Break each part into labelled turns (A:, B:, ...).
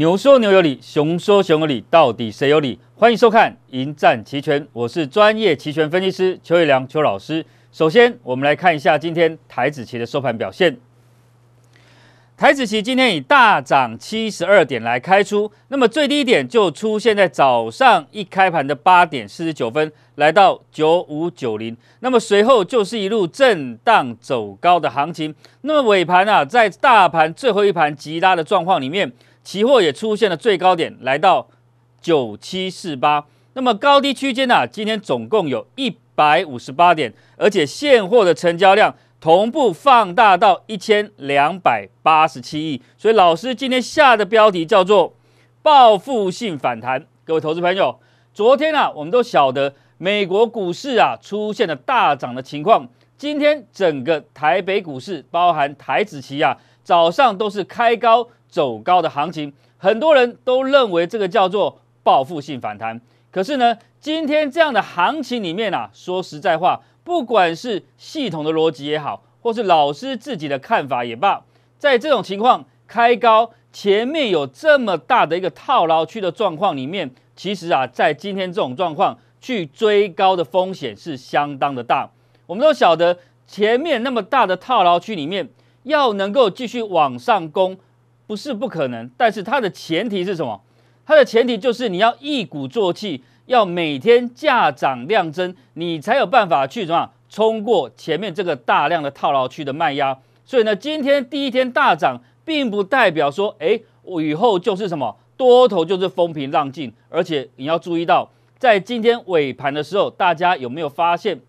A: 牛说牛有理，熊说熊有理，到底谁有理？欢迎收看《迎战期权》，我是专业期权分析师邱伟良邱老师。首先，我们来看一下今天台子期的收盘表现。台子期今天以大涨七十二点来开出，那么最低点就出现在早上一开盘的八点四十九分，来到九五九零，那么随后就是一路震荡走高的行情。那么尾盘啊，在大盘最后一盘急拉的状况里面。期货也出现了最高点，来到九七四八。那么高低区间呢？今天总共有一百五十八点，而且现货的成交量同步放大到一千两百八十七亿。所以老师今天下的标题叫做“报复性反弹”。各位投资朋友，昨天啊，我们都晓得美国股市啊出现了大涨的情况。今天整个台北股市，包含台子期啊，早上都是开高。走高的行情，很多人都认为这个叫做报复性反弹。可是呢，今天这样的行情里面啊，说实在话，不管是系统的逻辑也好，或是老师自己的看法也罢，在这种情况开高前面有这么大的一个套牢区的状况里面，其实啊，在今天这种状况去追高的风险是相当的大。我们都晓得前面那么大的套牢区里面，要能够继续往上攻。不是不可能，但是它的前提是什么？它的前提就是你要一鼓作气，要每天价涨量增，你才有办法去什么冲过前面这个大量的套牢区的卖压。所以呢，今天第一天大涨，并不代表说，哎，以后就是什么多头就是风平浪静。而且你要注意到，在今天尾盘的时候，大家有没有发现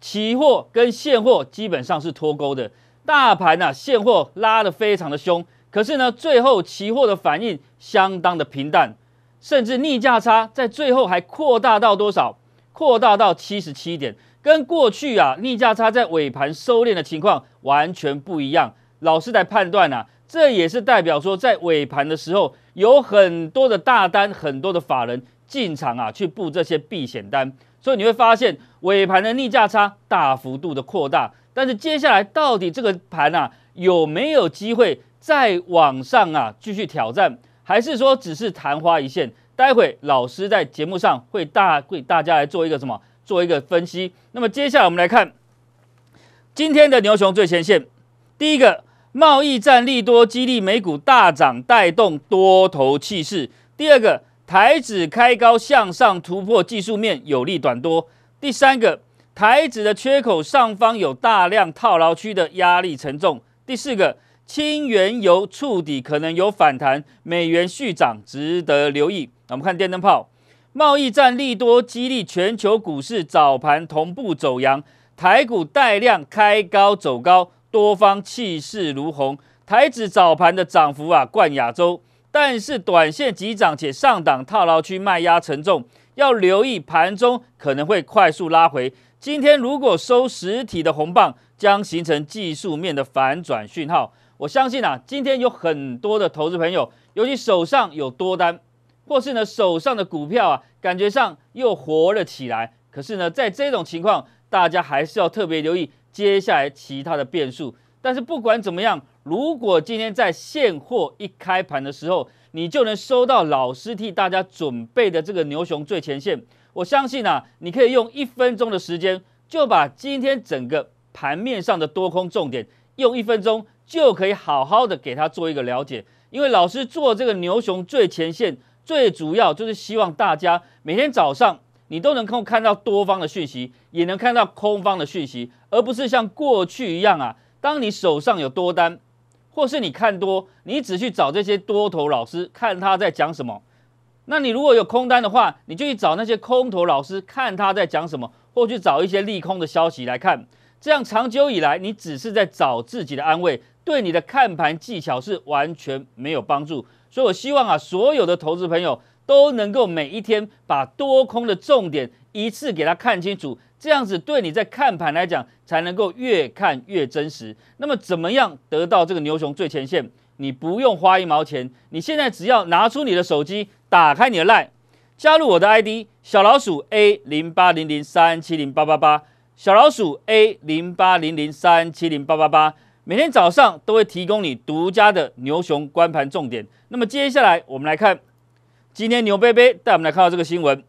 A: 期货跟现货基本上是脱钩的？大盘呢，现货拉得非常的凶。可是呢，最后期货的反应相当的平淡，甚至逆价差在最后还扩大到多少？扩大到七十七点，跟过去啊逆价差在尾盘收敛的情况完全不一样。老师在判断啊，这也是代表说在尾盘的时候有很多的大单、很多的法人进场啊去布这些避险单，所以你会发现尾盘的逆价差大幅度的扩大。但是接下来到底这个盘啊有没有机会再往上啊？继续挑战，还是说只是昙花一现？待会老师在节目上会大为大家来做一个什么？做一个分析。那么接下来我们来看今天的牛熊最前线。第一个，贸易战利多激励美股大涨，带动多头气势。第二个，台指开高向上突破技术面，有利短多。第三个，台指的缺口上方有大量套牢区的压力沉重。第四个，轻原油触底可能有反弹，美元续涨值得留意。那我们看电灯泡，贸易战利多激励全球股市早盘同步走阳，台股带量开高走高，多方气势如虹。台指早盘的涨幅啊，冠亚洲，但是短线急涨且上档套牢区卖压沉重，要留意盘中可能会快速拉回。今天如果收实体的红棒。将形成技术面的反转讯号。我相信啊，今天有很多的投资朋友，尤其手上有多单，或是呢手上的股票啊，感觉上又活了起来。可是呢，在这种情况，大家还是要特别留意接下来其他的变数。但是不管怎么样，如果今天在现货一开盘的时候，你就能收到老师替大家准备的这个牛熊最前线，我相信啊，你可以用一分钟的时间，就把今天整个。盘面上的多空重点，用一分钟就可以好好的给他做一个了解。因为老师做这个牛熊最前线，最主要就是希望大家每天早上你都能够看到多方的讯息，也能看到空方的讯息，而不是像过去一样啊。当你手上有多单，或是你看多，你只去找这些多头老师看他在讲什么；那你如果有空单的话，你就去找那些空头老师看他在讲什么，或去找一些利空的消息来看。这样长久以来，你只是在找自己的安慰，对你的看盘技巧是完全没有帮助。所以，我希望啊，所有的投资朋友都能够每一天把多空的重点一次给他看清楚，这样子对你在看盘来讲，才能够越看越真实。那么，怎么样得到这个牛熊最前线？你不用花一毛钱，你现在只要拿出你的手机，打开你的 LINE，加入我的 ID 小老鼠 A 零八零零三七零八八八。小老鼠 A 零八零零三七零八八八，每天早上都会提供你独家的牛熊关盘重点。那么接下来我们来看，今天牛贝贝带我们来看到这个新闻：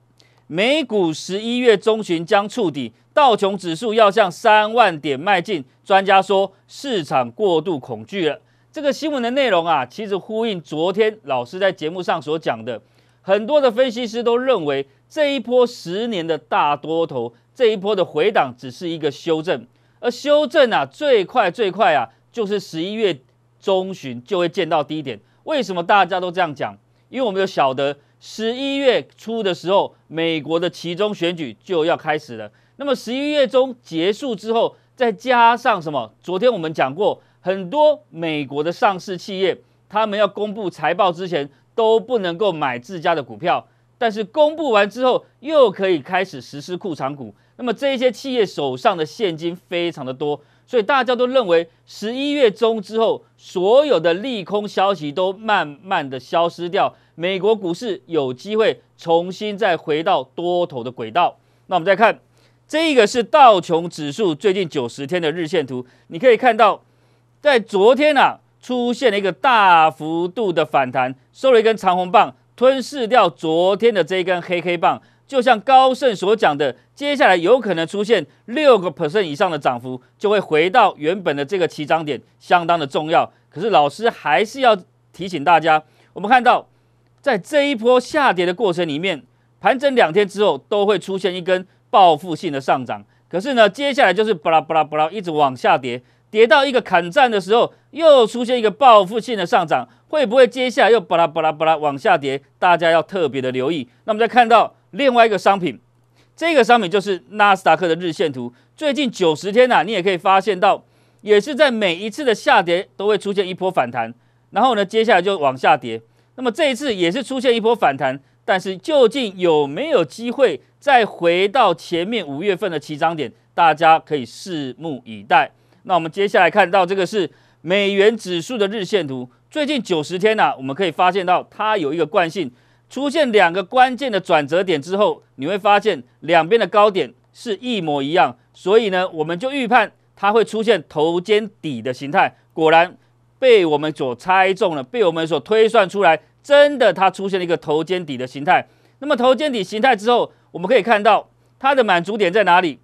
A: 美股十一月中旬将触底，道琼指数要向三万点迈进。专家说市场过度恐惧了。这个新闻的内容啊，其实呼应昨天老师在节目上所讲的，很多的分析师都认为。这一波十年的大多头，这一波的回档只是一个修正，而修正啊，最快最快啊，就是十一月中旬就会见到低点。为什么大家都这样讲？因为我们都晓得，十一月初的时候，美国的其中选举就要开始了。那么十一月中结束之后，再加上什么？昨天我们讲过，很多美国的上市企业，他们要公布财报之前都不能够买自家的股票。但是公布完之后，又可以开始实施库藏股。那么这一些企业手上的现金非常的多，所以大家都认为十一月中之后，所有的利空消息都慢慢的消失掉，美国股市有机会重新再回到多头的轨道。那我们再看这个，是道琼指数最近九十天的日线图，你可以看到在昨天啊，出现了一个大幅度的反弹，收了一根长红棒。吞噬掉昨天的这根黑黑棒，就像高盛所讲的，接下来有可能出现六个 percent 以上的涨幅，就会回到原本的这个起涨点，相当的重要。可是老师还是要提醒大家，我们看到在这一波下跌的过程里面，盘整两天之后都会出现一根报复性的上涨，可是呢，接下来就是巴拉巴拉巴拉一直往下跌。跌到一个坎站的时候，又出现一个报复性的上涨，会不会接下来又巴拉巴拉巴拉往下跌？大家要特别的留意。那我们再看到另外一个商品，这个商品就是纳斯达克的日线图。最近九十天呐，你也可以发现到，也是在每一次的下跌都会出现一波反弹，然后呢，接下来就往下跌。那么这一次也是出现一波反弹，但是究竟有没有机会再回到前面五月份的起涨点？大家可以拭目以待。那我们接下来看到这个是美元指数的日线图，最近九十天呢，我们可以发现到它有一个惯性，出现两个关键的转折点之后，你会发现两边的高点是一模一样，所以呢，我们就预判它会出现头肩底的形态。果然被我们所猜中了，被我们所推算出来，真的它出现了一个头肩底的形态。那么头肩底形态之后，我们可以看到它的满足点在哪里？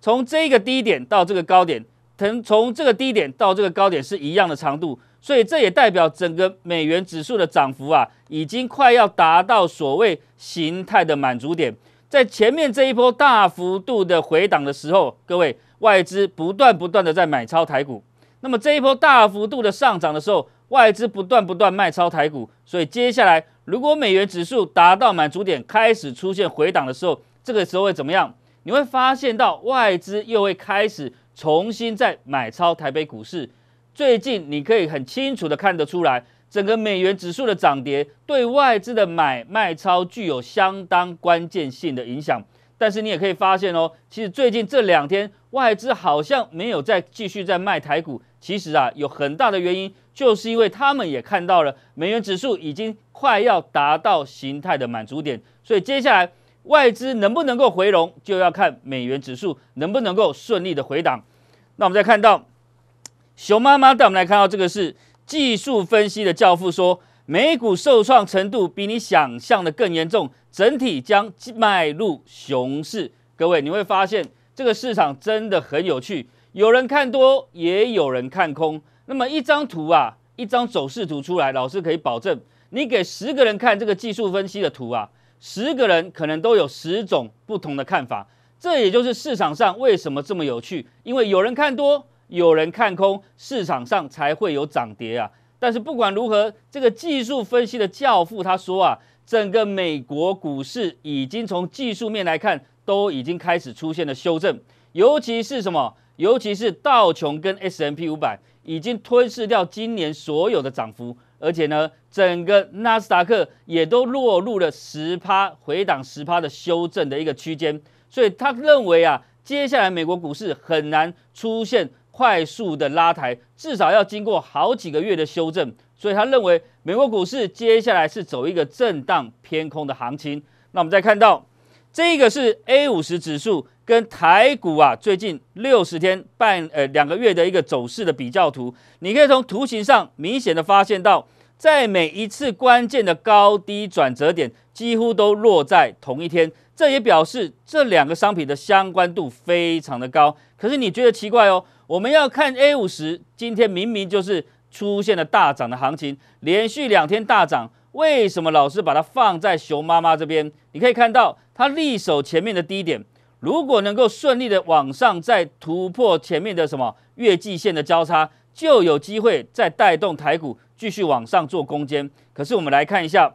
A: 从这个低点到这个高点。从从这个低点到这个高点是一样的长度，所以这也代表整个美元指数的涨幅啊，已经快要达到所谓形态的满足点。在前面这一波大幅度的回档的时候，各位外资不断不断的在买超台股；那么这一波大幅度的上涨的时候，外资不断不断卖超台股。所以接下来，如果美元指数达到满足点，开始出现回档的时候，这个时候会怎么样？你会发现到外资又会开始。重新再买超台北股市，最近你可以很清楚的看得出来，整个美元指数的涨跌对外资的买卖超具有相当关键性的影响。但是你也可以发现哦，其实最近这两天外资好像没有再继续在卖台股。其实啊，有很大的原因就是因为他们也看到了美元指数已经快要达到形态的满足点，所以接下来。外资能不能够回笼，就要看美元指数能不能够顺利的回档。那我们再看到熊妈妈，带我们来看到这个是技术分析的教父说，美股受创程度比你想象的更严重，整体将迈入熊市。各位，你会发现这个市场真的很有趣，有人看多，也有人看空。那么一张图啊，一张走势图出来，老师可以保证，你给十个人看这个技术分析的图啊。十个人可能都有十种不同的看法，这也就是市场上为什么这么有趣。因为有人看多，有人看空，市场上才会有涨跌啊。但是不管如何，这个技术分析的教父他说啊，整个美国股市已经从技术面来看都已经开始出现了修正，尤其是什么？尤其是道琼跟 S M P 五百已经吞噬掉今年所有的涨幅。而且呢，整个纳斯达克也都落入了十趴回档十趴的修正的一个区间，所以他认为啊，接下来美国股市很难出现快速的拉抬，至少要经过好几个月的修正，所以他认为美国股市接下来是走一个震荡偏空的行情。那我们再看到这个是 A 五十指数。跟台股啊，最近六十天半呃两个月的一个走势的比较图，你可以从图形上明显的发现到，在每一次关键的高低转折点，几乎都落在同一天，这也表示这两个商品的相关度非常的高。可是你觉得奇怪哦，我们要看 A 五十，今天明明就是出现了大涨的行情，连续两天大涨，为什么老是把它放在熊妈妈这边？你可以看到它立守前面的低点。如果能够顺利的往上再突破前面的什么月季线的交叉，就有机会再带动台股继续往上做攻坚。可是我们来看一下，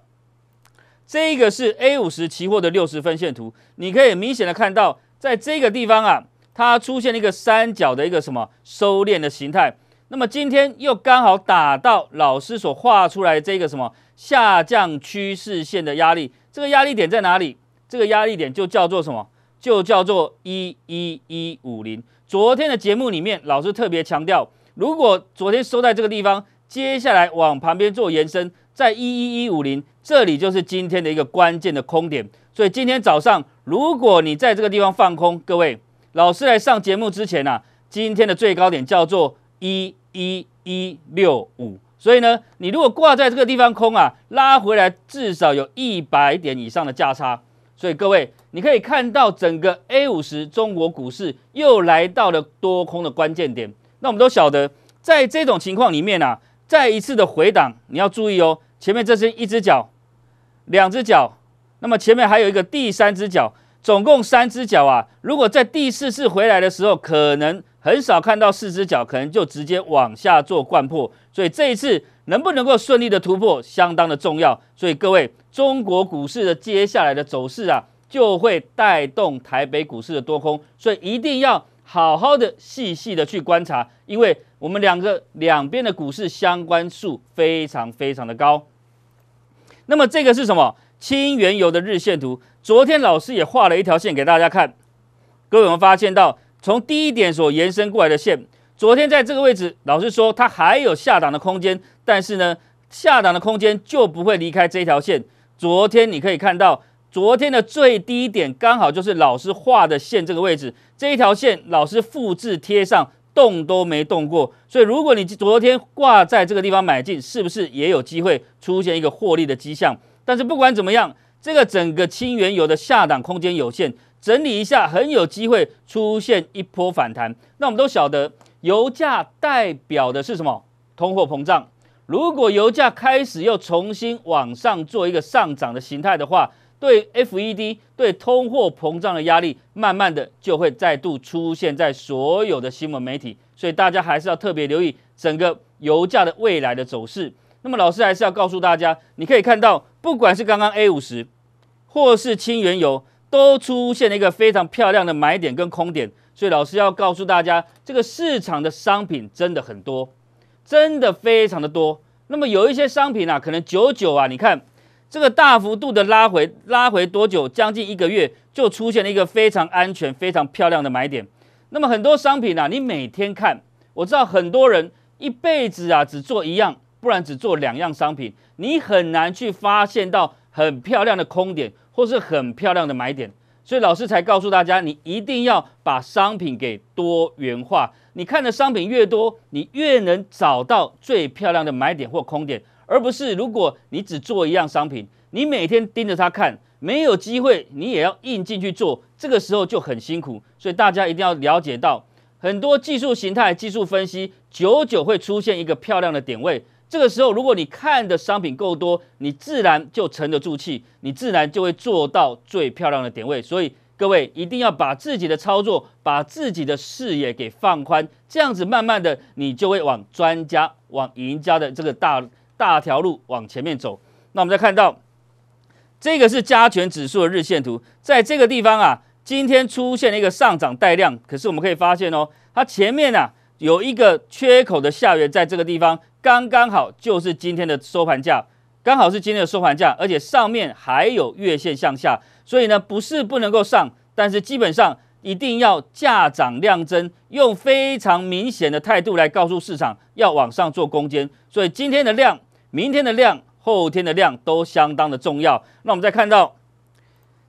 A: 这一个是 A 五十期货的六十分线图，你可以明显的看到，在这个地方啊，它出现了一个三角的一个什么收敛的形态。那么今天又刚好打到老师所画出来这个什么下降趋势线的压力，这个压力点在哪里？这个压力点就叫做什么？就叫做一一一五零。昨天的节目里面，老师特别强调，如果昨天收在这个地方，接下来往旁边做延伸，在一一一五零这里就是今天的一个关键的空点。所以今天早上，如果你在这个地方放空，各位，老师来上节目之前呐，今天的最高点叫做一一一六五。所以呢，你如果挂在这个地方空啊，拉回来至少有一百点以上的价差。所以各位。你可以看到整个 A 五十中国股市又来到了多空的关键点。那我们都晓得，在这种情况里面啊，再一次的回档，你要注意哦。前面这是一只脚，两只脚，那么前面还有一个第三只脚，总共三只脚啊。如果在第四次回来的时候，可能很少看到四只脚，可能就直接往下做惯破。所以这一次能不能够顺利的突破，相当的重要。所以各位，中国股市的接下来的走势啊。就会带动台北股市的多空，所以一定要好好的、细细的去观察，因为我们两个两边的股市相关数非常非常的高。那么这个是什么？氢原油的日线图，昨天老师也画了一条线给大家看。各位，我们发现到从低点所延伸过来的线，昨天在这个位置，老实说，它还有下档的空间，但是呢，下档的空间就不会离开这条线。昨天你可以看到。昨天的最低点刚好就是老师画的线这个位置，这一条线老师复制贴上动都没动过，所以如果你昨天挂在这个地方买进，是不是也有机会出现一个获利的迹象？但是不管怎么样，这个整个氢原油的下档空间有限，整理一下很有机会出现一波反弹。那我们都晓得，油价代表的是什么？通货膨胀。如果油价开始又重新往上做一个上涨的形态的话，对 FED 对通货膨胀的压力，慢慢的就会再度出现在所有的新闻媒体，所以大家还是要特别留意整个油价的未来的走势。那么老师还是要告诉大家，你可以看到，不管是刚刚 A 五十，或是轻原油，都出现了一个非常漂亮的买点跟空点。所以老师要告诉大家，这个市场的商品真的很多，真的非常的多。那么有一些商品啊，可能九九啊，你看。这个大幅度的拉回，拉回多久？将近一个月就出现了一个非常安全、非常漂亮的买点。那么很多商品啊，你每天看，我知道很多人一辈子啊只做一样，不然只做两样商品，你很难去发现到很漂亮的空点或是很漂亮的买点。所以老师才告诉大家，你一定要把商品给多元化。你看的商品越多，你越能找到最漂亮的买点或空点。而不是，如果你只做一样商品，你每天盯着它看，没有机会，你也要硬进去做，这个时候就很辛苦。所以大家一定要了解到，很多技术形态、技术分析，久久会出现一个漂亮的点位。这个时候，如果你看的商品够多，你自然就沉得住气，你自然就会做到最漂亮的点位。所以各位一定要把自己的操作、把自己的视野给放宽，这样子慢慢的，你就会往专家、往赢家的这个大。大条路往前面走，那我们再看到这个是加权指数的日线图，在这个地方啊，今天出现了一个上涨带量，可是我们可以发现哦，它前面啊有一个缺口的下缘，在这个地方刚刚好就是今天的收盘价，刚好是今天的收盘价，而且上面还有月线向下，所以呢不是不能够上，但是基本上一定要价涨量增，用非常明显的态度来告诉市场要往上做攻坚，所以今天的量。明天的量、后天的量都相当的重要。那我们再看到，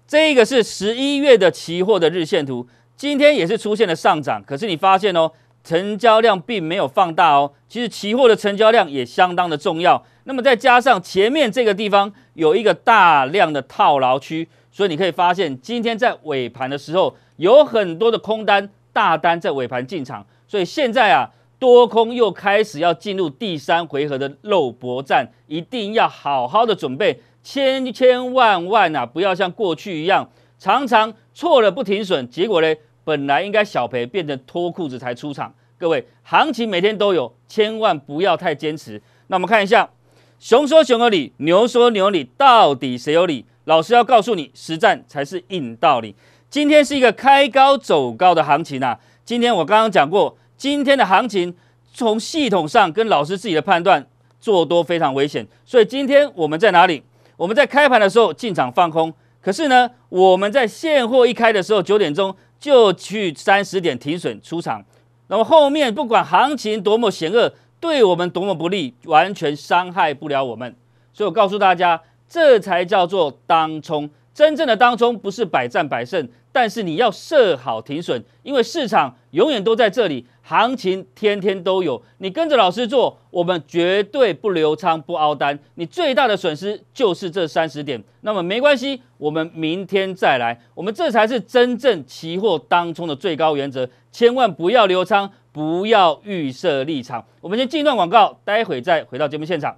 A: 这个是十一月的期货的日线图，今天也是出现了上涨，可是你发现哦，成交量并没有放大哦。其实期货的成交量也相当的重要。那么再加上前面这个地方有一个大量的套牢区，所以你可以发现，今天在尾盘的时候，有很多的空单、大单在尾盘进场，所以现在啊。多空又开始要进入第三回合的肉搏战，一定要好好的准备，千千万万呐，不要像过去一样，常常错了不停损，结果呢，本来应该小赔，变成脱裤子才出场。各位，行情每天都有，千万不要太坚持。那我们看一下，熊说熊有理，牛说牛有理，到底谁有理？老师要告诉你，实战才是硬道理。今天是一个开高走高的行情啊，今天我刚刚讲过。今天的行情从系统上跟老师自己的判断做多非常危险，所以今天我们在哪里？我们在开盘的时候进场放空，可是呢，我们在现货一开的时候九点钟就去三十点停损出场，那么后面不管行情多么险恶，对我们多么不利，完全伤害不了我们。所以我告诉大家，这才叫做当冲，真正的当冲不是百战百胜。但是你要设好停损，因为市场永远都在这里，行情天天都有。你跟着老师做，我们绝对不留仓不凹单，你最大的损失就是这三十点。那么没关系，我们明天再来。我们这才是真正期货当中的最高原则，千万不要留仓，不要预设立场。我们先进一段广告，待会再回到节目现场。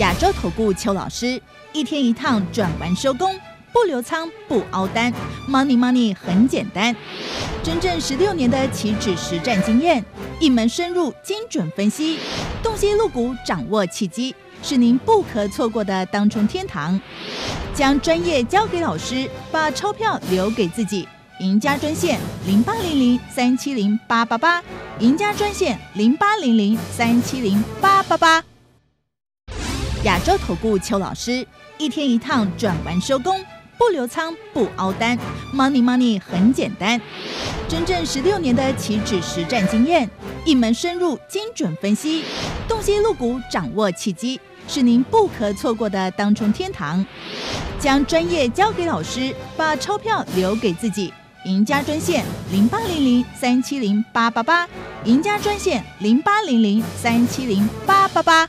B: 亚洲投顾邱老师一天一趟，转完收工。不留仓不熬单，money money 很简单。真正十六年的期指实战经验，一门深入精准分析，洞悉露股，掌握契机，是您不可错过的当冲天堂。将专业交给老师，把钞票留给自己。赢家专线零八零零三七零八八八，赢家专线零八零零三七零八八八。亚洲投顾邱老师一天一趟，转完收工。不留仓不熬单，Money Money 很简单。真正十六年的期指实战经验，一门深入精准分析，洞悉露股掌握契机，是您不可错过的当冲天堂。将专业交给老师，把钞票留给自己。赢家专线零八零零三七零八八八，赢家专线零八零零三七零八八八。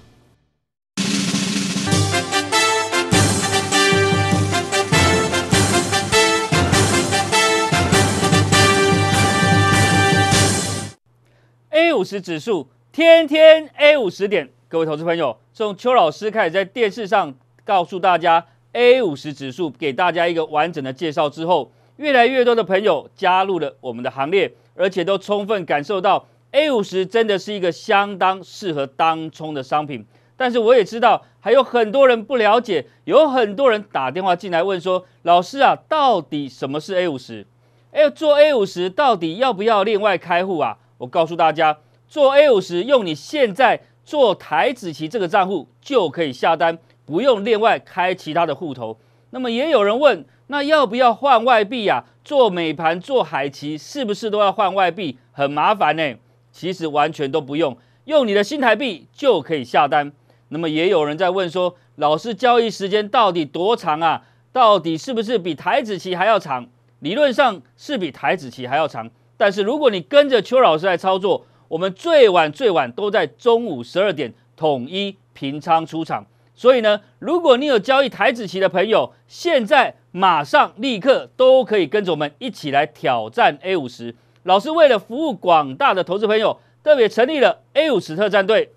A: 五十指数天天 A 五十点，各位投资朋友，从邱老师开始在电视上告诉大家 A 五十指数，给大家一个完整的介绍之后，越来越多的朋友加入了我们的行列，而且都充分感受到 A 五十真的是一个相当适合当冲的商品。但是我也知道，还有很多人不了解，有很多人打电话进来问说：“老师啊，到底什么是 A 五十？哎，做 A 五十到底要不要另外开户啊？”我告诉大家，做 A 五十用你现在做台子棋这个账户就可以下单，不用另外开其他的户头。那么也有人问，那要不要换外币呀？做美盘、做海棋是不是都要换外币？很麻烦呢。其实完全都不用，用你的新台币就可以下单。那么也有人在问说，老师交易时间到底多长啊？到底是不是比台子棋还要长？理论上是比台子棋还要长。但是如果你跟着邱老师来操作，我们最晚最晚都在中午十二点统一平仓出场。所以呢，如果你有交易台子棋的朋友，现在马上立刻都可以跟着我们一起来挑战 A 五十。老师为了服务广大的投资朋友，特别成立了 A 五十特战队。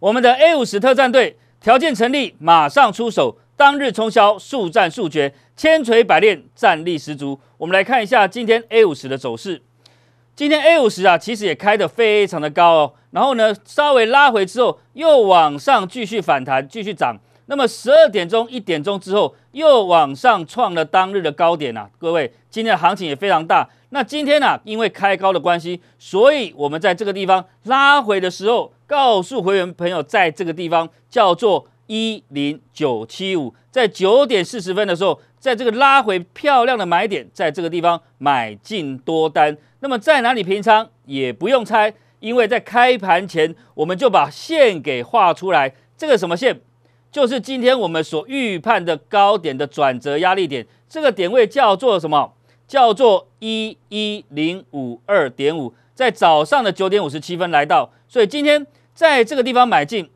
A: 我们的 A 五十特战队条件成立，马上出手，当日冲销，速战速决。千锤百炼，战力十足。我们来看一下今天 A 五十的走势。今天 A 五十啊，其实也开得非常的高哦。然后呢，稍微拉回之后，又往上继续反弹，继续涨。那么十二点钟、一点钟之后，又往上创了当日的高点啊。各位，今天的行情也非常大。那今天呢，因为开高的关系，所以我们在这个地方拉回的时候，告诉会员朋友，在这个地方叫做。一零九七五，在九点四十分的时候，在这个拉回漂亮的买点，在这个地方买进多单。那么在哪里平仓也不用猜，因为在开盘前我们就把线给画出来。这个什么线，就是今天我们所预判的高点的转折压力点。这个点位叫做什么？叫做一一零五二点五，在早上的九点五十七分来到。所以今天在这个地方买进。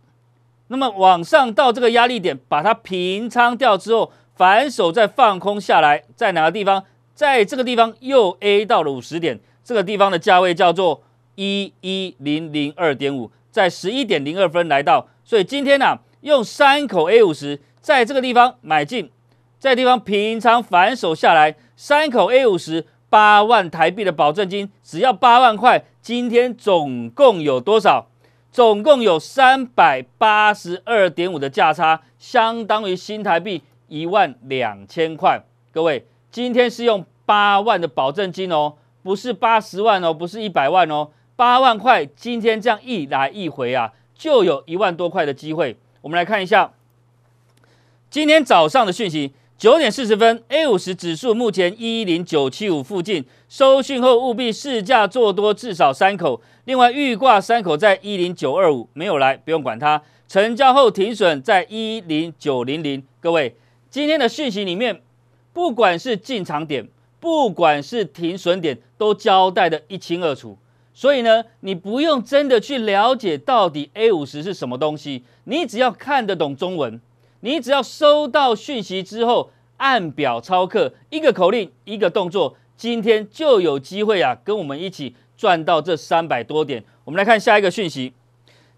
A: 那么往上到这个压力点，把它平仓掉之后，反手再放空下来，在哪个地方？在这个地方又 A 到了五十点，这个地方的价位叫做一一零零二点五，在十一点零二分来到。所以今天呢，用三口 A 五十，在这个地方买进，在地方平仓反手下来，三口 A 五十，八万台币的保证金只要八万块，今天总共有多少？总共有三百八十二点五的价差，相当于新台币一万两千块。各位，今天是用八万的保证金哦，不是八十万哦，不是一百万哦，八万块。今天这样一来一回啊，就有一万多块的机会。我们来看一下今天早上的讯息。九点四十分，A 五十指数目前一零九七五附近，收讯后务必试驾做多至少三口。另外预挂三口在一零九二五没有来，不用管它。成交后停损在一零九零零。各位今天的讯息里面，不管是进场点，不管是停损点，都交代的一清二楚。所以呢，你不用真的去了解到底 A 五十是什么东西，你只要看得懂中文。你只要收到讯息之后，按表操课，一个口令，一个动作，今天就有机会啊，跟我们一起赚到这三百多点。我们来看下一个讯息，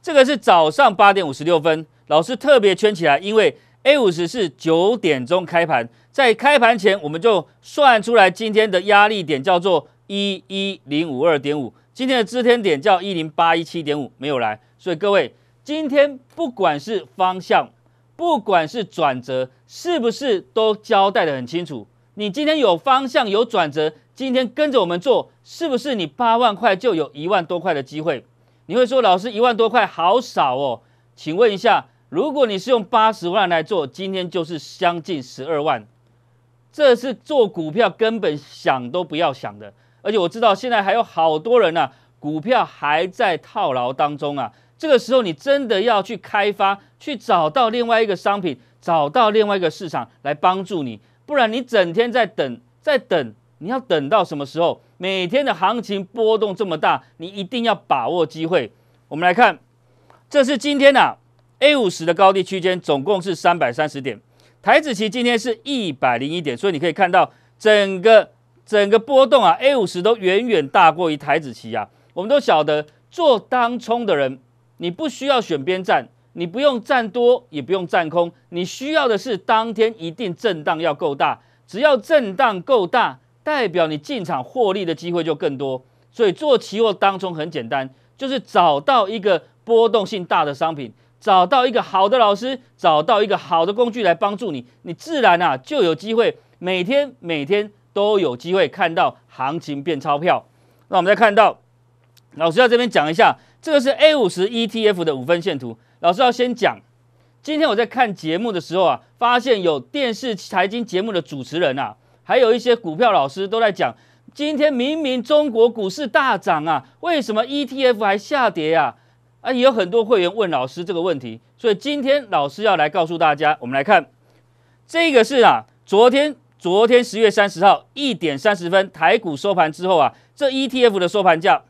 A: 这个是早上八点五十六分，老师特别圈起来，因为 A 五十是九点钟开盘，在开盘前我们就算出来今天的压力点叫做一一零五二点五，今天的支撑点叫一零八一七点五，没有来，所以各位今天不管是方向。不管是转折是不是都交代的很清楚。你今天有方向有转折，今天跟着我们做，是不是你八万块就有一万多块的机会？你会说老师一万多块好少哦？请问一下，如果你是用八十万来做，今天就是将近十二万，这是做股票根本想都不要想的。而且我知道现在还有好多人呢，股票还在套牢当中啊。这个时候，你真的要去开发，去找到另外一个商品，找到另外一个市场来帮助你，不然你整天在等，在等，你要等到什么时候？每天的行情波动这么大，你一定要把握机会。我们来看，这是今天啊，A 五十的高地区间总共是三百三十点，台子期今天是一百零一点，所以你可以看到，整个整个波动啊，A 五十都远远大过于台子期啊。我们都晓得做当冲的人。你不需要选边站，你不用站多，也不用站空，你需要的是当天一定震荡要够大，只要震荡够大，代表你进场获利的机会就更多。所以做期货当中很简单，就是找到一个波动性大的商品，找到一个好的老师，找到一个好的工具来帮助你，你自然啊就有机会，每天每天都有机会看到行情变钞票。那我们再看到老师在这边讲一下。这个是 A 五十 ETF 的五分线图。老师要先讲，今天我在看节目的时候啊，发现有电视财经节目的主持人啊，还有一些股票老师都在讲，今天明明中国股市大涨啊，为什么 ETF 还下跌啊？啊，也有很多会员问老师这个问题，所以今天老师要来告诉大家。我们来看，这个是啊，昨天昨天十月三十号一点三十分台股收盘之后啊，这 ETF 的收盘价。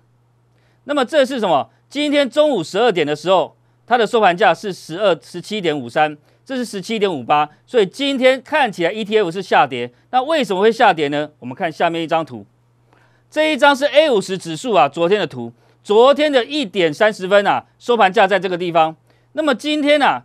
A: 那么这是什么？今天中午十二点的时候，它的收盘价是十二十七点五三，这是十七点五八，所以今天看起来 ETF 是下跌。那为什么会下跌呢？我们看下面一张图，这一张是 A 五十指数啊，昨天的图，昨天的一点三十分啊，收盘价在这个地方。那么今天呢，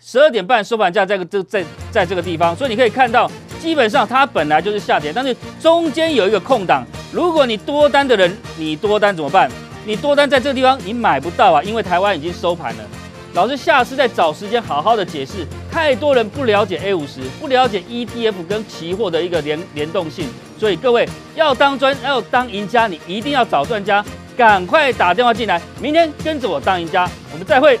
A: 十二点半收盘价在这在在这个地方，所以你可以看到，基本上它本来就是下跌，但是中间有一个空档。如果你多单的人，你多单怎么办？你多单在这个地方，你买不到啊，因为台湾已经收盘了。老师下次再找时间好好的解释。太多人不了解 A 五十，不了解 ETF 跟期货的一个联联动性，所以各位要当专，要当赢家，你一定要找专家，赶快打电话进来，明天跟着我当赢家，我们再会。